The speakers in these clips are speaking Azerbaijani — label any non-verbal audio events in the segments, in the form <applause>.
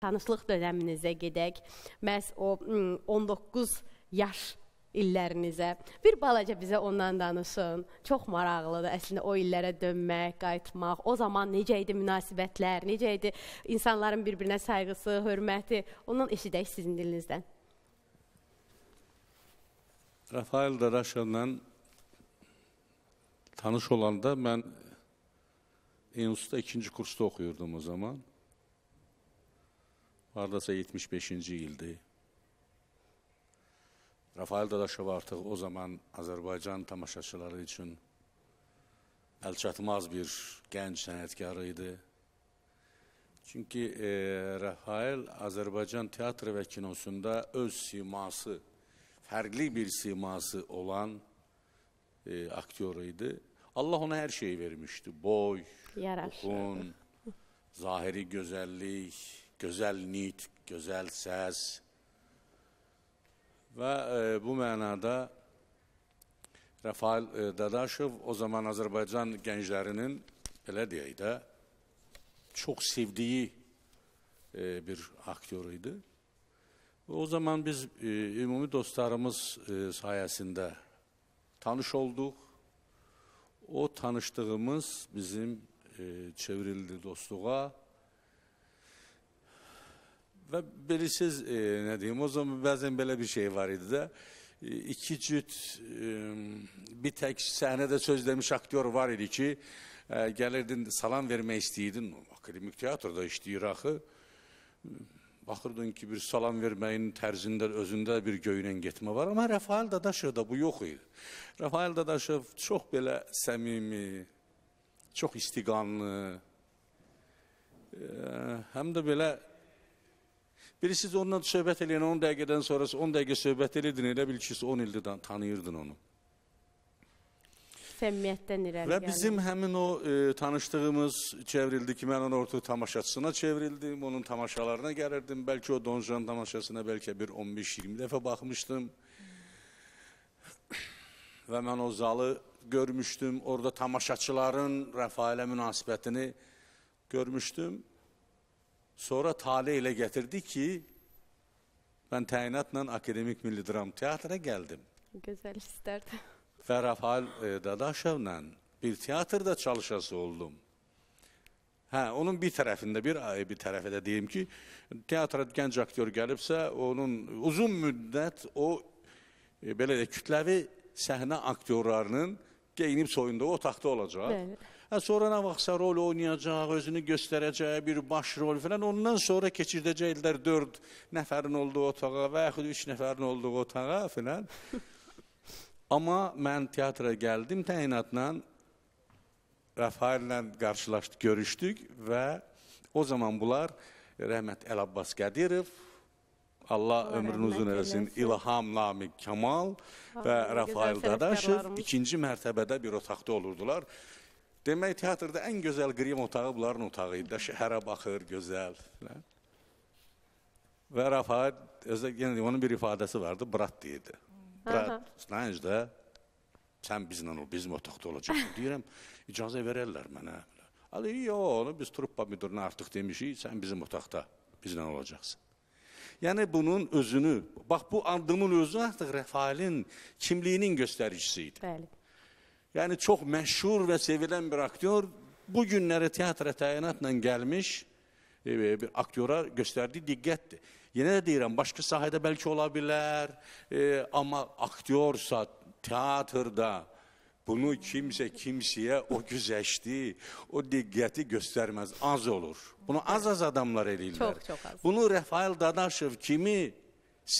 Tanışlıq dönəminizə gedək. Məhz o 19 yaş illərinizə. Bir balaca bizə ondan danışın. Çox maraqlıdır əslində o illərə dönmək, qayıtmaq. O zaman necə idi münasibətlər, necə idi insanların bir-birinə sayğısı, hörməti? Ondan eşidək sizin dilinizdən. Rafael Daraşanla tanış olanda mən İnstitutda ikinci kursda oxuyurdum o zaman. Hardasa 75. yildi. Rafael Dadaşov artık o zaman Azerbaycan tamaşaçıları için elçatmaz bir genç sənətkarı Çünkü e, Rafael Azerbaycan teatrı ve kinosunda öz siması, fərqli bir siması olan e, aktyor Allah ona her şeyi vermişti: Boy, Yaraşır. uxun, zahiri gözəllik, Güzel nit, güzel ses ve e, bu manada Rafael e, Dadaşov o zaman Azerbaycan gençlerinin belə deyək də çox sevdiyi e, bir aktyor idi. O zaman biz e, ümumi dostlarımız e, sayəsində tanış olduk. O tanıştığımız bizim e, çevrildi dostluğa. Və bilirsiniz, e, nə deyim, o zaman bəzən belə bir şey var idi də. E, iki cüt e, bir tək səhnədə söz demiş aktyor var idi ki, e, gəlirdin, salam vermək istəyirdin. Akademik teatrda işləyir axı. Baxırdın ki, bir salam verməyin tərzində özündə bir göynən getmə var, amma Rafael Dadaşovda bu yox idi. Rafael Dadaşov çox belə səmimi, çox istiqanlı, e, həm də belə Biri siz onunla söhbət eləyən 10 dəqiqədən sonrası 10 dəqiqə söhbət elədin, elə bil ki, 10 ildir tanıyırdın onu. Səmimiyyətdən irəli Və bizim həmin o e, tanışdığımız çevrildi ki, mən onun ortaq tamaşaçısına çevrildim, onun tamaşalarına gəlirdim. Bəlkə o Donjan tamaşasına bəlkə bir 15-20 dəfə baxmışdım. Və mən o zalı görmüşdüm, orada tamaşaçıların Rəfailə münasibətini görmüşdüm. Sonra tale ile getirdi ki ben təyinatla Akademik Milli Dram Teatrına gəldim. Gözəl istərdim. Və <laughs> Rafal e, Dadaşovla bir teatrda çalışası oldum. Hə, onun bir tərəfində bir bir tərəfə də deyim ki, teatra gənc aktyor gəlibsə, onun uzun müddət o e, belə də kütləvi səhnə aktyorlarının geyinib soyunda o otaqda olacaq. Bəli. Hə, sonra nə vaxtsa rol oynayacaq, özünü göstərəcək, bir baş rol filan. Ondan sonra keçirdəcəklər 4 nəfərin olduğu otağa və yaxud 3 nəfərin olduğu otağa filan. <laughs> Amma mən teatra gəldim təyinatla Rəfaillə qarşılaşdıq, görüşdük və o zaman bunlar rəhmət Əl Abbas Qədirov, Allah ömrün uzun eləsin. İlham Namiq Kamal və Rəfail Dadaşev ikinci mərtəbədə bir otaqda olurdular. Demək teatrda ən gözəl qrim otağı bunların otağı idi. Şəhərə baxır, gözəl. Nə? Və Rafat özə yenə onun bir ifadəsi vardı, brat deyirdi. Brat, sənəncə də sən bizlə ol, bizim otaqda olacaqsan. <laughs> Deyirəm, icazə verərlər mənə. Ali, yox, biz truppa müdirinə artıq demişik, sən bizim otaqda bizlə olacaqsan. Yəni bunun özünü, bax bu andımın özü artıq Rəfailin kimliyinin göstəricisi idi. Bəli. Yani çok meşhur ve sevilen bir aktör bu günlere tiyatro tayinatla gelmiş e, bir aktöra gösterdiği diqqətdir. Yenə də deyirəm, başqa sahədə bəlkə ola bilər, e, amma aktyorsa teatrda bunu kimsə kimsəyə o güzəşdi, o diqqəti göstərməz, az olur. Bunu az-az adamlar eləyirlər. Çox, çox az. Bunu Rəfail Dadaşov kimi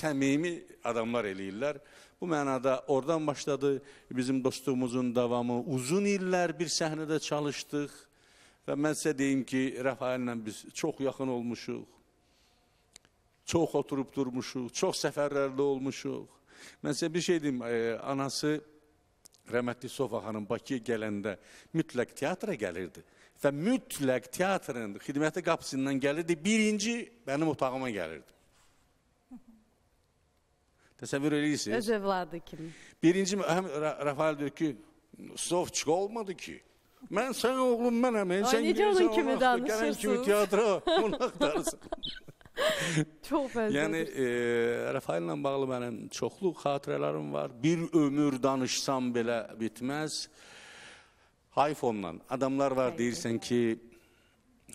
səmimi adamlar eləyirlər. Bu mənada oradan başladı bizim dostluğumuzun davamı. Uzun illər bir səhnədə çalışdıq və mən sizə deyim ki, Rəfaillə biz çox yaxın olmuşuq. Çox oturub durmuşuq, çox səfərlərdə olmuşuq. Mən sizə bir şey deyim, e, anası rəhmətli Sofa xanım Bakıya gələndə mütləq teatra gəlirdi və mütləq teatrın xidməti qapısından gəlirdi, birinci mənim otağıma gəlirdi. Təsəvvür edirsiniz? Öz övladı kimi. Birinci, həm Rafael diyor ki, Sofçuk olmadı ki. Mən sən oğlum mənəm, sən necə onun kimi danışırsınız? Gələn kimi teatra <laughs> onu axtarırsan. çox bənzəyir. Yəni e, Rəfaillə bağlı mənim çoxlu xatirələrim var. Bir ömür danışsam belə bitməz. Hayfonla adamlar var Həqiqə. deyirsən ki,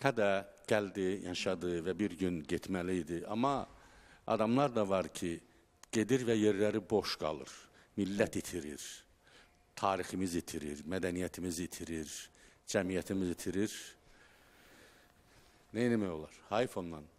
hə də gəldi, yaşadı və bir gün getməli idi. Amma adamlar da var ki, gedir və yerləri boş qalır. Millət itirir, tariximiz itirir, mədəniyyətimiz itirir, cəmiyyətimiz itirir. Nə etmək olar? Hayfondan